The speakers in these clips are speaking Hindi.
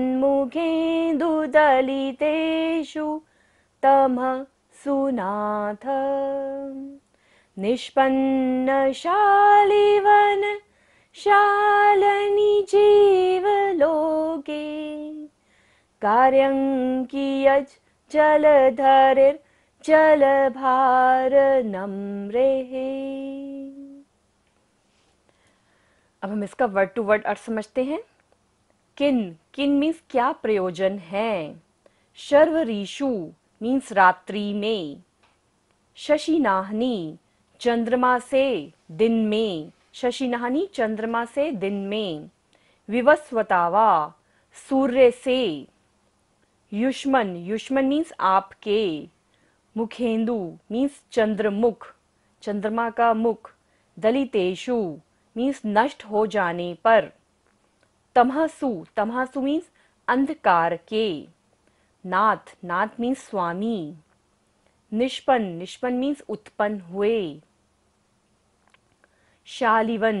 मुखेन्दुदलितेषु तमः सुनाथ निष्पन्नशालिवन शालनिजीवलोके कार्यं कियज् जलधरिर्जलभारनम्रेः अब हम इसका वर्ड टू वर्ड अर्थ समझते हैं किन किन मीन्स क्या प्रयोजन है शर्व ऋषु मीन्स रात्रि में शशिनाहनी चंद्रमा से दिन में शशिनाहनी चंद्रमा से दिन में विवस्वतावा सूर्य से युष्मन युष्मन मीन्स आपके मुखेंदु मीन्स चंद्रमुख चंद्रमा का मुख दलितेशु मीन्स नष्ट हो जाने पर तमहसु तमहसु मीन्स अंधकार के नाथ नाथ मीन्स स्वामी निष्पन्न निष्पन्न मीन्स उत्पन्न हुए शालिवन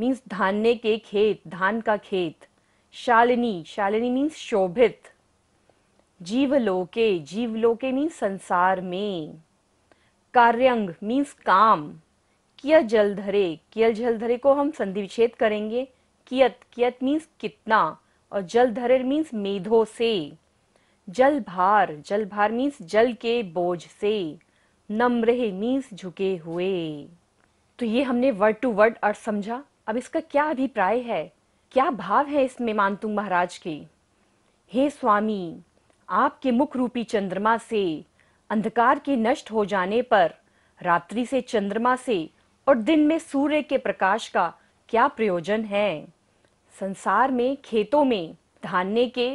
मीन्स धान्य के खेत धान का खेत शालिनी शालिनी मीन्स शोभित जीवलोके जीवलोके मीन्स संसार में कार्यंग मीन्स काम किया जलधरे कियल जलधरे को हम संधि विच्छेद करेंगे कियत कियत मीन्स कितना और जल धरर मीन्स मेधो से जल भार जल भार मीन्स जल के बोझ से नम्रह मीन्स झुके हुए तो ये हमने वर्ड टू वर्ड अर्थ समझा अब इसका क्या अभिप्राय है क्या भाव है इसमें मानतुंग महाराज के हे स्वामी आपके मुख रूपी चंद्रमा से अंधकार के नष्ट हो जाने पर रात्रि से चंद्रमा से और दिन में सूर्य के प्रकाश का क्या प्रयोजन है संसार में खेतों में धान्य के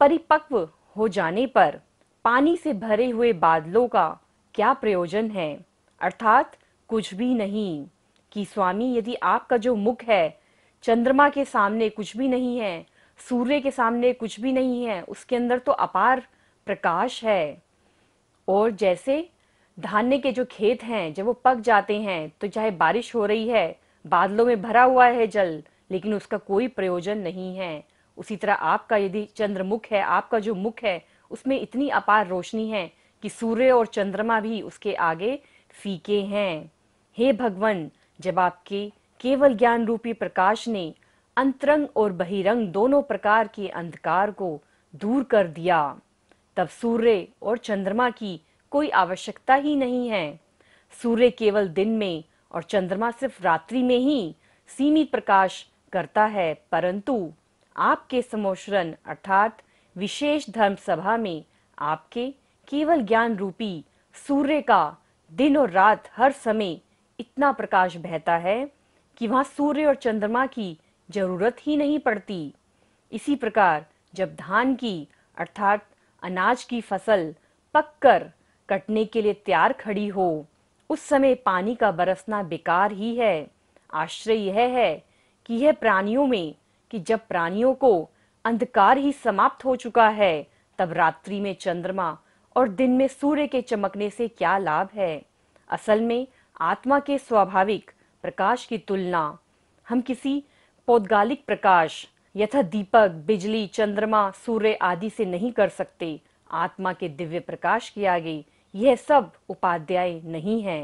परिपक्व हो जाने पर पानी से भरे हुए बादलों का क्या प्रयोजन है अर्थात कुछ भी नहीं कि स्वामी यदि आपका जो मुख है चंद्रमा के सामने कुछ भी नहीं है सूर्य के सामने कुछ भी नहीं है उसके अंदर तो अपार प्रकाश है और जैसे धान्य के जो खेत हैं जब वो पक जाते हैं तो चाहे बारिश हो रही है बादलों में भरा हुआ है जल लेकिन उसका कोई प्रयोजन नहीं है उसी तरह आपका यदि चंद्रमुख है आपका जो मुख है उसमें इतनी अपार रोशनी है कि सूर्य और चंद्रमा भी उसके आगे फीके हैं हे भगवान जब आपके केवल ज्ञान रूपी प्रकाश ने अंतरंग और बहिरंग दोनों प्रकार के अंधकार को दूर कर दिया तब सूर्य और चंद्रमा की कोई आवश्यकता ही नहीं है सूर्य केवल दिन में और चंद्रमा सिर्फ रात्रि में ही सीमित प्रकाश करता है परंतु आपके समोशरण अर्थात विशेष धर्म सभा में आपके केवल ज्ञान रूपी सूर्य का दिन और रात हर समय इतना प्रकाश बहता है कि वहाँ सूर्य और चंद्रमा की जरूरत ही नहीं पड़ती इसी प्रकार जब धान की अर्थात अनाज की फसल पककर कटने के लिए तैयार खड़ी हो उस समय पानी का बरसना बेकार ही है आश्रय यह है की है प्राणियों में कि जब प्राणियों को अंधकार ही समाप्त हो चुका है तब रात्रि में चंद्रमा और दिन में सूर्य के चमकने से क्या लाभ है असल में आत्मा के स्वाभाविक प्रकाश की तुलना हम किसी पौदगालिक प्रकाश यथा दीपक बिजली चंद्रमा सूर्य आदि से नहीं कर सकते आत्मा के दिव्य प्रकाश के आगे यह सब उपाध्याय नहीं है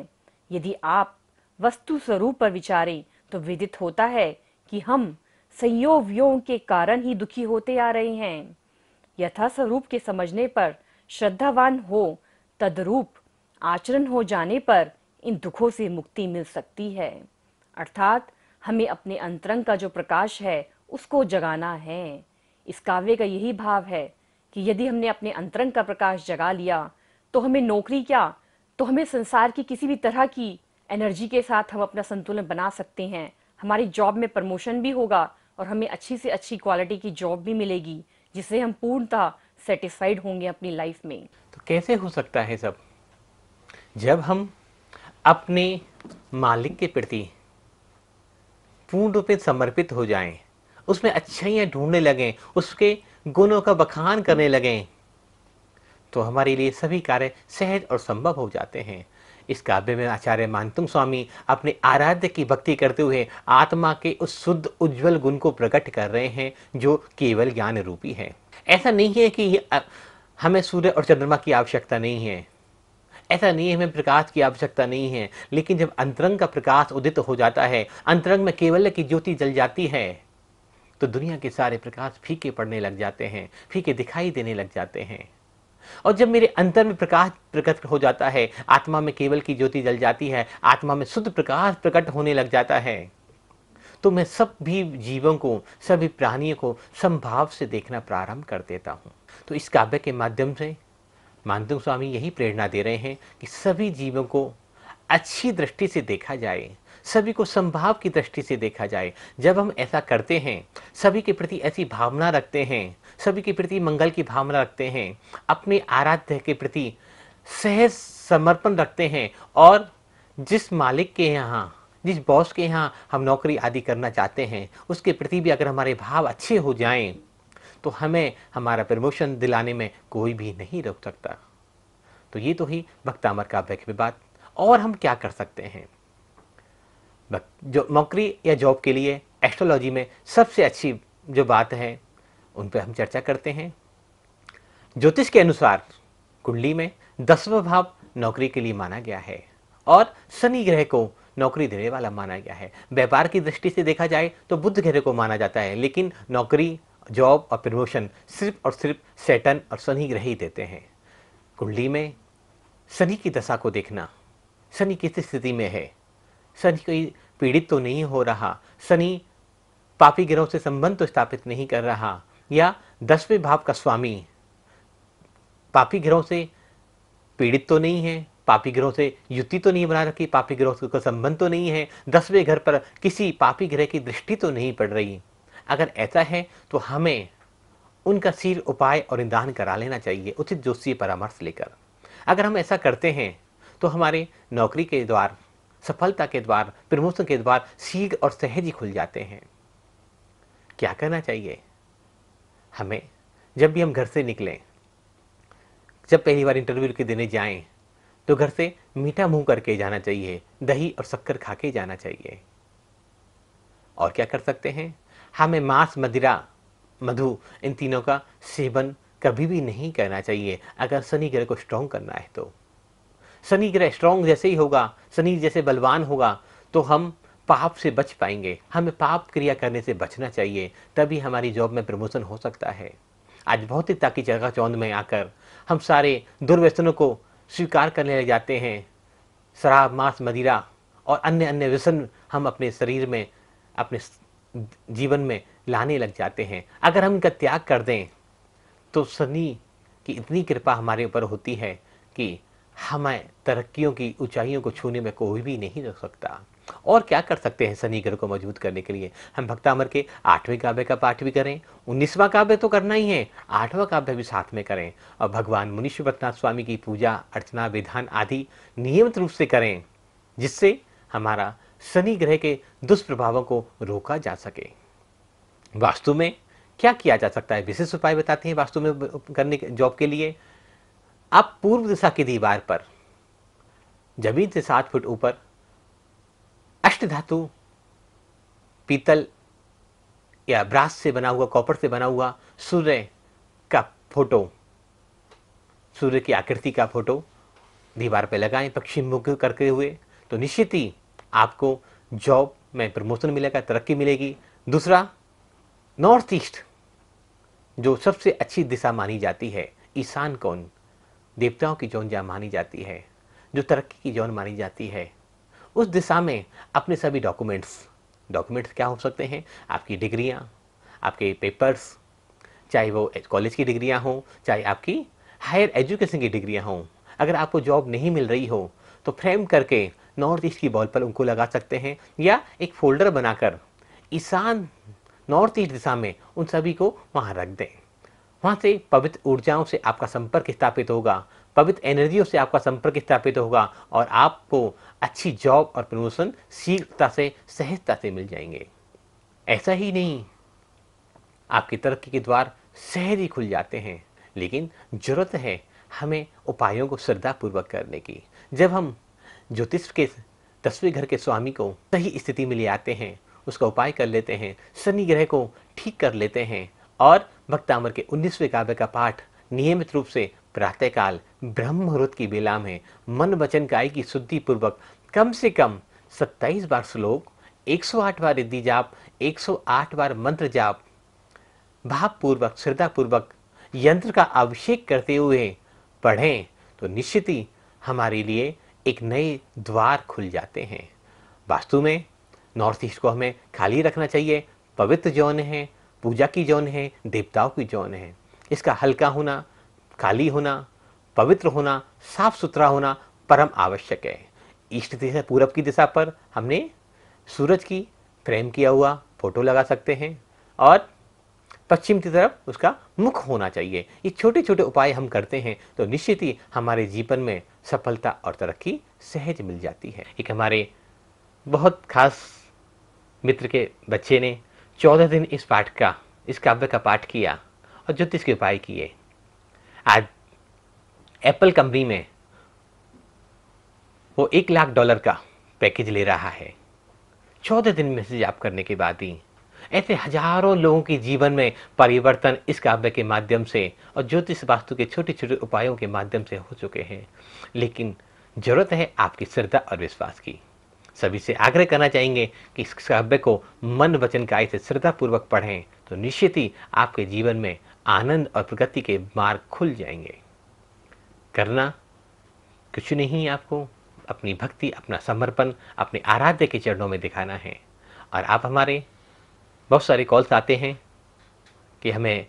यदि आप वस्तु स्वरूप पर विचारें तो विदित होता है कि हम संयोग के कारण ही दुखी होते आ रहे हैं यथा स्वरूप के समझने पर श्रद्धावान हो तदरूप आचरण हो जाने पर इन दुखों से मुक्ति मिल सकती है अर्थात हमें अपने अंतरंग का जो प्रकाश है उसको जगाना है इस काव्य का यही भाव है कि यदि हमने अपने अंतरंग का प्रकाश जगा लिया तो हमें नौकरी क्या तो हमें संसार की किसी भी तरह की एनर्जी के साथ हम अपना संतुलन बना सकते हैं हमारी जॉब में प्रमोशन भी होगा और हमें अच्छी से अच्छी क्वालिटी की जॉब भी मिलेगी जिससे हम पूर्णतः सेटिस्फाइड होंगे अपनी लाइफ में तो कैसे हो सकता है सब जब हम अपने मालिक के प्रति पूर्ण रूप में समर्पित हो जाएं, उसमें अच्छाइयाँ ढूंढने लगें उसके गुणों का बखान करने लगें तो हमारे लिए सभी कार्य सहज और संभव हो जाते हैं इस काव्य में आचार्य मानतुम स्वामी अपने आराध्य की भक्ति करते हुए आत्मा के उस शुद्ध उज्जवल गुण को प्रकट कर रहे हैं जो केवल ज्ञान रूपी है ऐसा नहीं है कि हमें सूर्य और चंद्रमा की आवश्यकता नहीं है ऐसा नहीं है हमें प्रकाश की आवश्यकता नहीं है लेकिन जब अंतरंग का प्रकाश उदित हो जाता है अंतरंग में केवल की ज्योति जल जाती है तो दुनिया के सारे प्रकाश फीके पड़ने लग जाते हैं फीके दिखाई देने लग जाते हैं और जब मेरे अंतर में प्रकाश प्रकट हो जाता है आत्मा में केवल की ज्योति जल जाती है आत्मा में शुद्ध प्रकाश प्रकट होने लग जाता है तो मैं सब भी जीवों को सभी प्राणियों को संभाव से देखना प्रारंभ कर देता हूँ तो इस काव्य के माध्यम से मानतु स्वामी यही प्रेरणा दे रहे हैं कि सभी जीवों को अच्छी दृष्टि से देखा जाए सभी को संभाव की दृष्टि से देखा जाए जब हम ऐसा करते हैं सभी के प्रति ऐसी भावना रखते हैं सभी के प्रति मंगल की भावना रखते हैं अपने आराध्य के प्रति सहज समर्पण रखते हैं और जिस मालिक के यहाँ जिस बॉस के यहाँ हम नौकरी आदि करना चाहते हैं उसके प्रति भी अगर हमारे भाव अच्छे हो जाएं तो हमें हमारा प्रमोशन दिलाने में कोई भी नहीं रोक सकता तो ये तो ही भक्तामर का वैक्य बात और हम क्या कर सकते हैं जो नौकरी या जॉब के लिए एस्ट्रोलॉजी में सबसे अच्छी जो बात है उन पर हम चर्चा करते हैं ज्योतिष के अनुसार कुंडली में दसवा भाव नौकरी के लिए माना गया है और शनि ग्रह को नौकरी देने वाला माना गया है व्यापार की दृष्टि से देखा जाए तो बुद्ध ग्रह को माना जाता है लेकिन नौकरी जॉब और प्रमोशन सिर्फ और सिर्फ सेटन और शनि ग्रह ही देते हैं कुंडली में शनि की दशा को देखना शनि किस स्थिति में है शनि कोई पीड़ित तो नहीं हो रहा शनि पापी ग्रहों से संबंध तो स्थापित नहीं कर रहा या दसवें भाव का स्वामी पापी ग्रहों से पीड़ित तो नहीं है पापी ग्रहों से युति तो नहीं बना रखी पापी ग्रहों कोई संबंध तो नहीं है दसवें घर पर किसी पापी ग्रह की दृष्टि तो नहीं पड़ रही अगर ऐसा है तो हमें उनका सिर उपाय और निदान करा लेना चाहिए उचित जोशी परामर्श लेकर अगर हम ऐसा करते हैं तो हमारे नौकरी के द्वार सफलता के द्वार प्रमोशन के द्वार सीध और सहज ही खुल जाते हैं क्या करना चाहिए हमें जब भी हम घर से निकलें जब पहली बार इंटरव्यू के देने जाएं तो घर से मीठा मुंह करके जाना चाहिए दही और शक्कर खा के जाना चाहिए और क्या कर सकते हैं हमें मांस मदिरा मधु इन तीनों का सेवन कभी भी नहीं करना चाहिए अगर शनि ग्रह को स्ट्रॉन्ग करना है तो शनि ग्रह स्ट्रांग जैसे ही होगा शनि जैसे बलवान होगा तो हम पाप से बच पाएंगे हमें पाप क्रिया करने से बचना चाहिए तभी हमारी जॉब में प्रमोशन हो सकता है आज भौतिकता की जगह चौंद में आकर हम सारे दुर्व्यसनों को स्वीकार करने लग जाते हैं शराब मांस मदिरा और अन्य अन्य व्यसन हम अपने शरीर में अपने जीवन में लाने लग जाते हैं अगर हम इनका त्याग कर दें तो शनि की इतनी कृपा हमारे ऊपर होती है कि हमें तरक्कियों की ऊंचाइयों को छूने में कोई भी नहीं रख सकता और क्या कर सकते हैं शनि ग्रह को मजबूत करने के लिए हम भक्तामर के आठवें काव्य का पाठ भी करें उन्नीसवां काव्य तो करना ही है आठवां काव्य भी साथ में करें और भगवान मुनिश्वर पटनाथ स्वामी की पूजा अर्चना विधान आदि नियमित रूप से करें जिससे हमारा शनि ग्रह के दुष्प्रभावों को रोका जा सके वास्तु में क्या किया जा सकता है विशेष उपाय बताते हैं वास्तु में करने के जॉब के लिए अब पूर्व दिशा की दीवार पर जमीन से सात फुट ऊपर अष्ट धातु पीतल या ब्रास से बना हुआ कॉपर से बना हुआ सूर्य का फोटो सूर्य की आकृति का फोटो दीवार पर लगाएं पश्चिम मुख करते हुए तो निश्चित ही आपको जॉब में प्रमोशन मिलेगा तरक्की मिलेगी दूसरा नॉर्थ ईस्ट जो सबसे अच्छी दिशा मानी जाती है ईशान कौन देवताओं की जौन जा मानी जाती है जो तरक्की की जौन मानी जाती है उस दिशा में अपने सभी डॉक्यूमेंट्स डॉक्यूमेंट्स क्या हो सकते हैं आपकी डिग्रियाँ आपके पेपर्स चाहे वो कॉलेज की डिग्रियाँ हों चाहे आपकी हायर एजुकेशन की डिग्रियाँ हों अगर आपको जॉब नहीं मिल रही हो तो फ्रेम करके नॉर्थ ईस्ट की बॉल पर उनको लगा सकते हैं या एक फोल्डर बनाकर ईशान नॉर्थ ईस्ट दिशा में उन सभी को वहाँ रख दें वहाँ से पवित्र ऊर्जाओं से आपका संपर्क स्थापित होगा पवित्र एनर्जियों से आपका संपर्क स्थापित होगा और आपको अच्छी जॉब और प्रमोशन शीघ्रता से सहजता से मिल जाएंगे ऐसा ही नहीं आपकी तरक्की के द्वार सहज ही खुल जाते हैं लेकिन जरूरत है हमें उपायों को श्रद्धापूर्वक करने की जब हम ज्योतिष के दसवें घर के स्वामी को सही स्थिति में ले आते हैं उसका उपाय कर लेते हैं शनि ग्रह को ठीक कर लेते हैं और भक्तामर के 19वें काव्य का पाठ नियमित रूप से प्रातःकाल ब्रह्म मुहूर्त की बेला में मन वचन काय की शुद्धि पूर्वक कम से कम 27 बार श्लोक 108 बार रिद्धि जाप 108 बार मंत्र जाप भावपूर्वक श्रद्धापूर्वक यंत्र का अभिषेक करते हुए पढ़ें तो निश्चित ही हमारे लिए एक नए द्वार खुल जाते हैं वास्तु में नॉर्थ ईस्ट को हमें खाली रखना चाहिए पवित्र जौन है पूजा की जौन है देवताओं की जौन है इसका हल्का होना काली होना पवित्र होना साफ सुथरा होना परम आवश्यक है ईस्ट दिशा पूरब की दिशा पर हमने सूरज की फ्रेम किया हुआ फोटो लगा सकते हैं और पश्चिम की तरफ उसका मुख होना चाहिए ये छोटे छोटे उपाय हम करते हैं तो निश्चित ही हमारे जीवन में सफलता और तरक्की सहज मिल जाती है एक हमारे बहुत खास मित्र के बच्चे ने चौदह दिन इस पाठ का इस काव्य का पाठ किया और ज्योतिष के उपाय किए आज एप्पल कंपनी में वो एक लाख डॉलर का पैकेज ले रहा है चौदह दिन मैसेज आप करने के बाद ही ऐसे हजारों लोगों के जीवन में परिवर्तन इस काव्य के माध्यम से और ज्योतिष वास्तु के छोटे छोटे उपायों के माध्यम से हो चुके हैं लेकिन जरूरत है आपकी श्रद्धा और विश्वास की सभी से आग्रह करना चाहेंगे कि इस काव्य को मन वचन काय से श्रद्धापूर्वक पढ़ें तो निश्चित ही आपके जीवन में आनंद और प्रगति के मार्ग खुल जाएंगे करना कुछ नहीं आपको अपनी भक्ति अपना समर्पण अपने आराध्य के चरणों में दिखाना है और आप हमारे बहुत सारे कॉल्स आते हैं कि हमें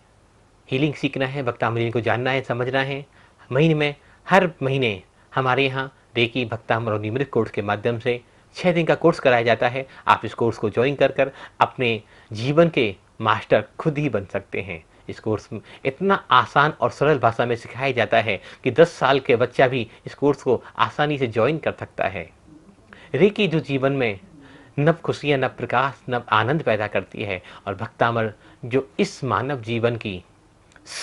हीलिंग सीखना है भक्तामृत को जानना है समझना है महीने में हर महीने हमारे यहाँ रेकी भक्तामृत कोर्स के माध्यम से छः दिन का कोर्स कराया जाता है आप इस कोर्स को ज्वाइन कर कर अपने जीवन के मास्टर खुद ही बन सकते हैं इस कोर्स में इतना आसान और सरल भाषा में सिखाया जाता है कि 10 साल के बच्चा भी इस कोर्स को आसानी से ज्वाइन कर सकता है रेकी जो जीवन में नव खुशियाँ नव प्रकाश नव आनंद पैदा करती है और भक्तामर जो इस मानव जीवन की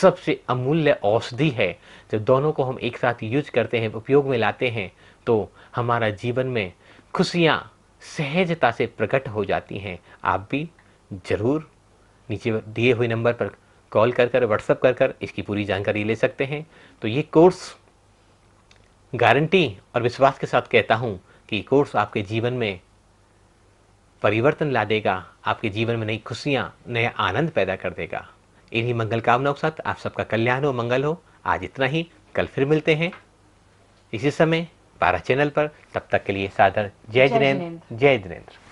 सबसे अमूल्य औषधि है जब दोनों को हम एक साथ यूज करते हैं उपयोग में लाते हैं तो हमारा जीवन में खुशियाँ सहजता से प्रकट हो जाती हैं आप भी ज़रूर नीचे दिए हुए नंबर पर कॉल कर कर व्हाट्सअप कर कर इसकी पूरी जानकारी ले सकते हैं तो ये कोर्स गारंटी और विश्वास के साथ कहता हूँ कि ये कोर्स आपके जीवन में परिवर्तन ला देगा आपके जीवन में नई खुशियाँ नया आनंद पैदा कर देगा इन्हीं मंगल कामनाओं के साथ आप सबका कल्याण हो मंगल हो आज इतना ही कल फिर मिलते हैं इसी समय बारह चैनल पर तब तक के लिए साधन जय जिनेन्द्र जय जिनेन्द्र